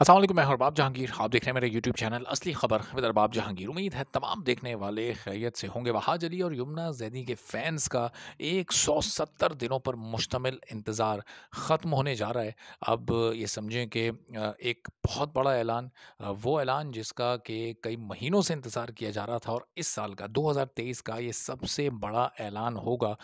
असल मैं अरबाब जहांगीर आप देख रहे हैं मेरे यूट्यूब चैनल असली खबर विद अरबाब जहांगीर उम्मीद है तमाम देखने वाले खैरियत से होंगे वहाज अली और यमुना जैदी के फैंस का 170 दिनों पर मुश्तमिल इंतज़ार ख़त्म होने जा रहा है अब ये समझें कि एक बहुत बड़ा ऐलान वो ऐलान जिसका कि कई महीनों से इंतज़ार किया जा रहा था और इस साल का 2023 का ये सबसे बड़ा ऐलान होगा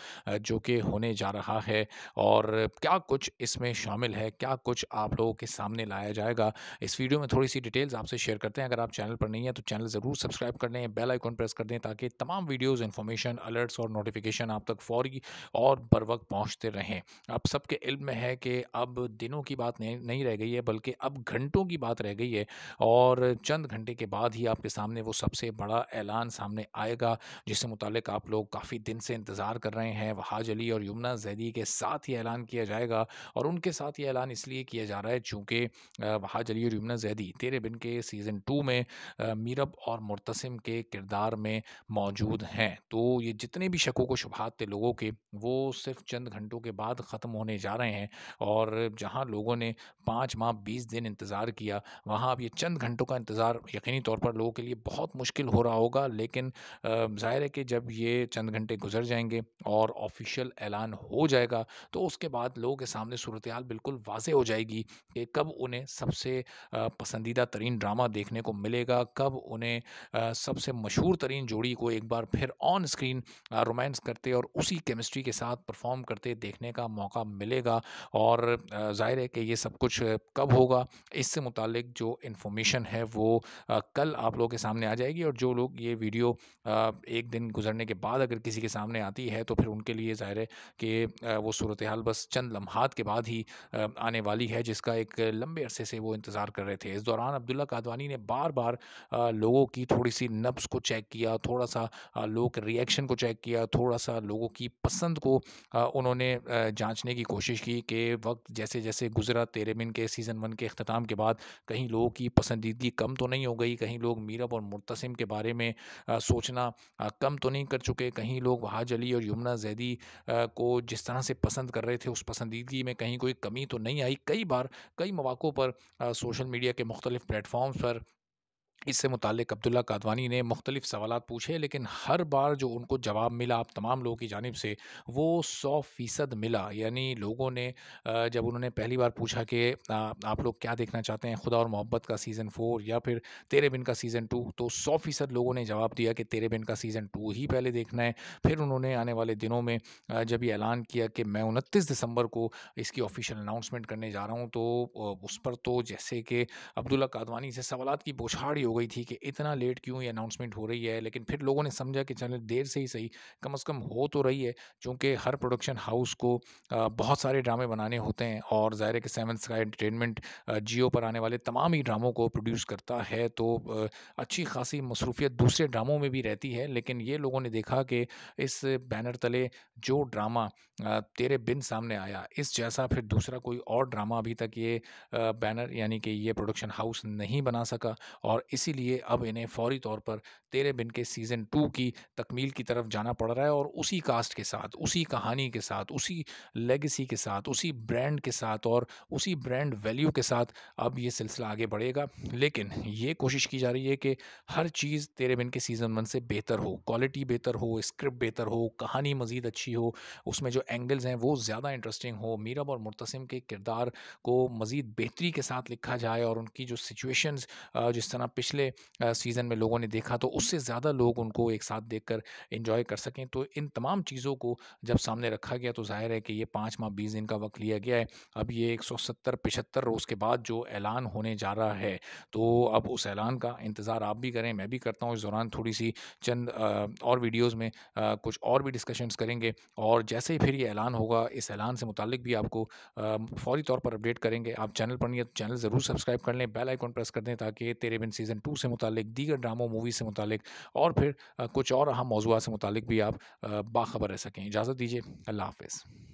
जो कि होने जा रहा है और क्या कुछ इसमें शामिल है क्या कुछ आप लोगों के सामने लाया जाएगा इस वीडियो में थोड़ी सी डिटेल्स आपसे शेयर करते हैं अगर आप चैनल पर नहीं है तो चैनल ज़रूर सब्सक्राइब कर लें बेल आइकॉन प्रेस कर दें ताकि तमाम वीडियोज़ इन्फॉर्मेशन अलर्ट्स और नोटिफिकेशन आप तक फौरी और बर वक्त पहुँचते रहें अब सबके इल्म में है कि अब दिनों की बात नहीं, रह गई है बल्कि अब घंटों की बात रह गई है और चंद घंटे के बाद ही आपके सामने वो सबसे बड़ा ऐलान सामने आएगा जिससे मुतक आप लोग काफ़ी दिन से इंतज़ार कर रहे हैं वहाज अली और यमुना जैदी के साथ ही ऐलान किया जाएगा और उनके साथ ये ऐलान इसलिए किया जा रहा है चूँकि वहाज चलिए रुमना जैदी तेरे बिन के सीज़न टू में मीरब और मुतसम के किरदार में मौजूद हैं तो ये जितने भी शकों को शुभात थे लोगों के वो सिर्फ चंद घंटों के बाद ख़त्म होने जा रहे हैं और जहाँ लोगों ने पाँच माह बीस दिन इंतज़ार किया वहाँ अब ये चंद घंटों का इंतज़ार यकीनी तौर पर लोगों के लिए बहुत मुश्किल हो रहा होगा लेकिन ज़ाहिर है कि जब ये चंद घंटे गुजर जाएंगे और ऑफिशियल ऐलान हो जाएगा तो उसके बाद लोगों के सामने सूरत बिल्कुल वाज हो जाएगी कि कब उन्हें सबसे पसंदीदा तरीन ड्रामा देखने को मिलेगा कब उन्हें सबसे मशहूर तरीन जोड़ी को एक बार फिर ऑन स्क्रीन रोमांस करते और उसी केमिस्ट्री के साथ परफॉर्म करते देखने का मौका मिलेगा और ज़ाहिर है कि ये सब कुछ कब होगा इससे मुतक जो इन्फॉर्मेशन है वो कल आप लोगों के सामने आ जाएगी और जो लोग ये वीडियो एक दिन गुजरने के बाद अगर किसी के सामने आती है तो फिर उनके लिए ज़ाहिर है कि वो सूरत हाल बस चंद लम्हात के बाद ही आने वाली है जिसका एक लंबे अरसे से वो इंतज़ार इंतज़ार कर रहे थे इस दौरान अब्दुल्ला कादवानी ने बार बार लोगों की थोड़ी सी नब्स को चेक किया थोड़ा सा लोग के रिएक्शन को चेक किया थोड़ा सा लोगों की पसंद को उन्होंने जांचने की कोशिश की कि वक्त जैसे जैसे गुजरा तेरे मिन के सीज़न वन के अख्ताम के बाद कहीं लोगों की पसंदीदगी कम तो नहीं हो गई कहीं लोग मीरब और मुतसम के बारे में सोचना कम तो नहीं कर चुके कहीं लोग वहाज अली और यमुना जैदी को जिस तरह से पसंद कर रहे थे उस पसंदीदगी में कहीं कोई कमी तो नहीं आई कई बार कई मौक़ों पर सोशल मीडिया के मुख्तलिफ प्लेटफॉर्म्स पर इससे मुतक अब्दुल्ला कादवानी ने मुख्तलिफ सवाल पूछे लेकिन हर बार जो उनको जवाब मिला आप तमाम लोगों की जानब से वो सौ फ़ीसद मिला यानी लोगों ने जब उन्होंने पहली बार पूछा कि आप लोग क्या देखना चाहते हैं खुदा और मोहब्बत का सीज़न फोर या फिर तेरे बिन का सीज़न टू तो सौ फ़ीसद लोगों ने जवाब दिया कि तेरे बिन का सीज़न टू ही पहले देखना है फिर उन्होंने आने वाले दिनों में जब ये ऐलान किया कि मैं उनतीस दिसंबर को इसकी ऑफिशियल अनाउंसमेंट करने जा रहा हूँ तो उस पर तो जैसे कि अब्दुल्ला कादवानी से सवाल की बौछाड़ी हो गई थी कि इतना लेट क्यों ये अनाउंसमेंट हो रही है लेकिन फिर लोगों ने समझा कि चलो देर से ही सही कम अज़ कम हो तो रही है क्योंकि हर प्रोडक्शन हाउस को बहुत सारे ड्रामे बनाने होते हैं और ज़ाहिर है कि सेवन स्काई एंटरटेनमेंट जियो पर आने वाले तमाम ही ड्रामों को प्रोड्यूस करता है तो अच्छी खासी मसरूफियत दूसरे ड्रामों में भी रहती है लेकिन ये लोगों ने देखा कि इस बैनर तले जो ड्रामा तेरे बिन सामने आया इस जैसा फिर दूसरा कोई और ड्रामा अभी तक ये बैनर यानी कि ये प्रोडक्शन हाउस नहीं बना सका और इस इसीलिए अब इन्हें फौरी तौर पर तेरे बिन के सीज़न टू की तकमील की तरफ जाना पड़ रहा है और उसी कास्ट के साथ उसी कहानी के साथ उसी लेगेसी के साथ उसी ब्रांड के साथ और उसी ब्रांड वैल्यू के साथ अब ये सिलसिला आगे बढ़ेगा लेकिन ये कोशिश की जा रही है कि हर चीज़ तेरे बिन के सीज़न वन से बेहतर हो क्वालिटी बेहतर हो स्क्रिप्ट बेहतर हो कहानी मज़ीद अच्छी हो उसमें जो एंगल्स हैं वो ज़्यादा इंटरेस्टिंग हो मीरब और मुतसम के किरदार को मज़ीद बेहतरी के साथ लिखा जाए और उनकी जो सिचुएशंस जिस तरह पिछ पिछले सीज़न में लोगों ने देखा तो उससे ज़्यादा लोग उनको एक साथ देख कर इन्जॉय कर सकें तो इन तमाम चीज़ों को जब सामने रखा गया तो जाहिर है कि ये पाँच माह बीस दिन का वक्त लिया गया है अब ये एक सौ सत्तर पिछहत्तर रोज़ के बाद जो ऐलान होने जा रहा है तो अब उस ऐलान का इंतज़ार आप भी करें मैं भी करता हूँ इस दौरान थोड़ी सी चंद और वीडियोज़ में कुछ और भी डिस्कशंस करेंगे और जैसे ही फिर ये ऐलान होगा इस ऐलान से मुतलिक भी आपको फौरी तौर पर अपडेट करेंगे आप चैनल पर नहीं तो चैनल ज़रूर सब्सक्राइब कर लें बेल आइकॉन प्रेस कर दें ताकि तेरे बिन सीज़न सीज़न टू से मुतक दीगर ड्रामों मूवी से मुतक और फिर कुछ और अहम मौजूद से मुतल भी आप बाखबर रह सकें इजाज़त दीजिए अल्लाह हाफिज़